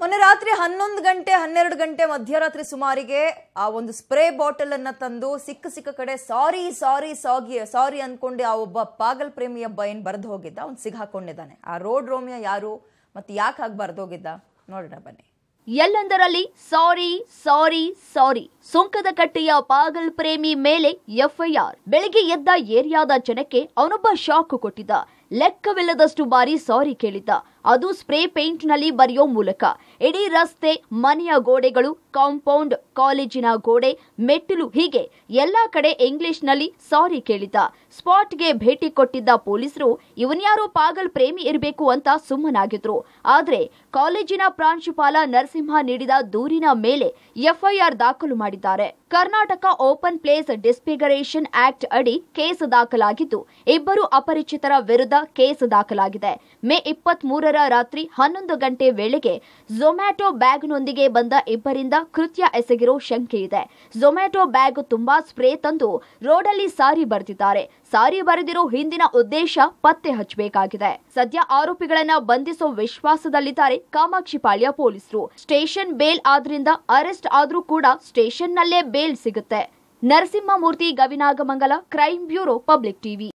ಮೊನ್ನೆ ರಾತ್ರಿ ಹನ್ನೊಂದು ಗಂಟೆ ಹನ್ನೆರಡು ಗಂಟೆ ಮಧ್ಯರಾತ್ರಿ ಸುಮಾರಿಗೆ ಆ ಒಂದು ಸ್ಪ್ರೇ ಬಾಟಲ್ ಅನ್ನ ತಂದು ಸಿಕ್ಕ ಸಿಕ್ಕ ಕಡೆ ಸಾರಿ ಸಾರಿ ಸಾಗಿ ಸಾರಿ ಅಂದ್ಕೊಂಡು ಆ ಒಬ್ಬ ಪಾಗಲ್ ಪ್ರೇಮಿ ಒಬ್ಬ ಏನು ಬರೆದು ಹೋಗಿದ್ದ ಸಿಗ್ ಹಾಕೊಂಡಿದ್ದಾನೆ ಆ ರೋಡ್ ರೋಮಿಯ ಯಾರು ಮತ್ತೆ ಯಾಕೆ ಹಾಗೆ ಬರೆದು ಹೋಗಿದ್ದ ನೋಡೋಣ ಬನ್ನಿ ಎಲ್ಲೆಂದರಲ್ಲಿ ಸಾರಿ ಸಾರಿ ಸಾರಿ ಸುಂಕದ ಕಟ್ಟೆಯ ಪಾಗಲ್ ಪ್ರೇಮಿ ಮೇಲೆ ಎಫ್ಐಆರ್ ಬೆಳಿಗ್ಗೆ ಎದ್ದ ಏರಿಯಾದ ಜನಕ್ಕೆ ಅವನೊಬ್ಬ ಶಾಕ್ ಕೊಟ್ಟಿದ್ದ ಲೆಕ್ಕವಿಲ್ಲದಷ್ಟು ಬಾರಿ ಸಾರಿ ಕೇಳಿದ್ದ ಅದು ಸ್ಪ್ರೇ ಪೇಂಟ್ನಲ್ಲಿ ಬರೆಯೋ ಮೂಲಕ ಇಡೀ ರಸ್ತೆ ಮನೆಯ ಗೋಡೆಗಳು ಕಾಂಪೌಂಡ್ ಕಾಲೇಜಿನ ಗೋಡೆ ಮೆಟ್ಟಿಲು ಹೀಗೆ ಎಲ್ಲ ಕಡೆ ಇಂಗ್ಲಿಷ್ನಲ್ಲಿ ಸಾರಿ ಕೇಳಿದ್ದ ಸ್ಪಾಟ್ಗೆ ಭೇಟಿ ಕೊಟ್ಟಿದ್ದ ಪೊಲೀಸರು ಇವನ್ಯಾರೋ ಪಾಗಲ್ ಪ್ರೇಮಿ ಇರಬೇಕು ಅಂತ ಸುಮ್ಮನಾಗಿದ್ರು ಆದರೆ ಕಾಲೇಜಿನ ಪ್ರಾಂಶುಪಾಲ ನರಸಿಂಹ ನೀಡಿದ ದೂರಿನ ಮೇಲೆ ಎಫ್ಐಆರ್ ದಾಖಲು ಮಾಡಿದ್ದಾರೆ Karnataka open place disfiguration act ಅಡಿ ಕೇಸ್ ದಾಖಲಾಗಿದ್ದು ಇಬ್ಬರು ಅಪರಿಚಿತರ ವಿರುದ್ಧ ಕೇಸ್ ದಾಖಲಾಗಿದೆ ಮೇ ಇಪ್ಪತ್ಮೂರರ ರಾತ್ರಿ ಹನ್ನೊಂದು ಗಂಟೆ ವೇಳೆಗೆ ಝೊಮ್ಯಾಟೊ ಬ್ಯಾಗ್ನೊಂದಿಗೆ ಬಂದ ಇಬ್ಬರಿಂದ ಕೃತ್ಯ ಎಸಗಿರೋ ಶಂಕೆ ಇದೆ ಝೊಮ್ಯಾಟೊ ಬ್ಯಾಗ್ ತುಂಬಾ ಸ್ಪ್ರೇ ತಂದು ರೋಡಲ್ಲಿ ಸಾರಿ ಬರೆದಿದ್ದಾರೆ ಸಾರಿ ಬರೆದಿರೋ ಹಿಂದಿನ ಉದ್ದೇಶ ಪತ್ತೆ ಹಚ್ಚಬೇಕಾಗಿದೆ ಸದ್ಯ ಆರೋಪಿಗಳನ್ನ ಬಂಧಿಸೋ ವಿಶ್ವಾಸದಲ್ಲಿದ್ದಾರೆ ಕಾಮಾಕ್ಷಿಪಾಳ್ಯ ಪೊಲೀಸರು ಸ್ಟೇಷನ್ ಬೇಲ್ ಆದ್ರಿಂದ ಅರೆಸ್ಟ್ ಆದ್ರೂ ಕೂಡ ಸ್ಟೇಷನ್ನಲ್ಲೇ ಬೇಲ್ ಸಿಗುತ್ತೆ Narasimhamurthy Gavinagamangala crime bureau public TV